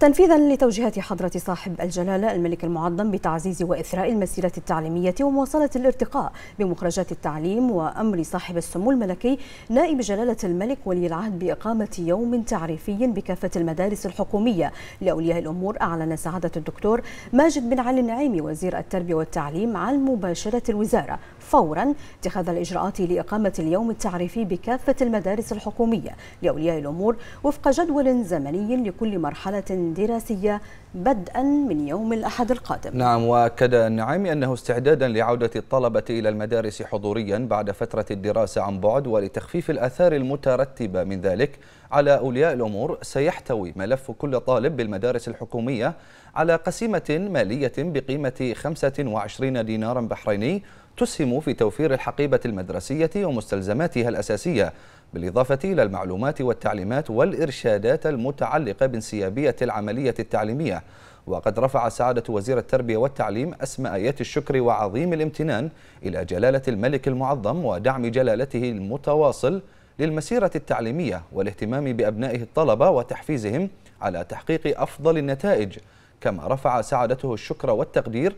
تنفيذا لتوجيهات حضرة صاحب الجلالة الملك المعظم بتعزيز وإثراء المسيرة التعليمية ومواصلة الارتقاء بمخرجات التعليم وأمر صاحب السمو الملكي نائب جلالة الملك ولي العهد بإقامة يوم تعريفي بكافة المدارس الحكومية لأولياء الأمور أعلن سعادة الدكتور ماجد بن علي النعيمي وزير التربية والتعليم عن مباشرة الوزارة فورا اتخاذ الإجراءات لإقامة اليوم التعريفي بكافة المدارس الحكومية لأولياء الأمور وفق جدول زمني لكل مرحلة دراسية بدءا من يوم الأحد القادم نعم وأكد النعيمي أنه استعدادا لعودة الطلبة إلى المدارس حضوريا بعد فترة الدراسة عن بعد ولتخفيف الآثار المترتبة من ذلك على أولياء الأمور سيحتوي ملف كل طالب بالمدارس الحكومية على قسيمة مالية بقيمة 25 دينارا بحريني تسهم في توفير الحقيبة المدرسية ومستلزماتها الأساسية بالإضافة إلى المعلومات والتعليمات والإرشادات المتعلقة بانسيابية العملية التعليمية وقد رفع سعادة وزير التربية والتعليم أسماء آيات الشكر وعظيم الامتنان إلى جلالة الملك المعظم ودعم جلالته المتواصل للمسيرة التعليمية والاهتمام بأبنائه الطلبة وتحفيزهم على تحقيق أفضل النتائج كما رفع سعادته الشكر والتقدير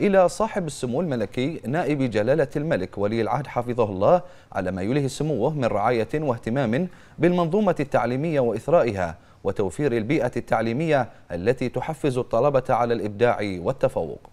إلى صاحب السمو الملكي نائب جلالة الملك ولي العهد حفظه الله على ما يليه سموه من رعاية واهتمام بالمنظومة التعليمية وإثرائها وتوفير البيئة التعليمية التي تحفز الطلبة على الإبداع والتفوق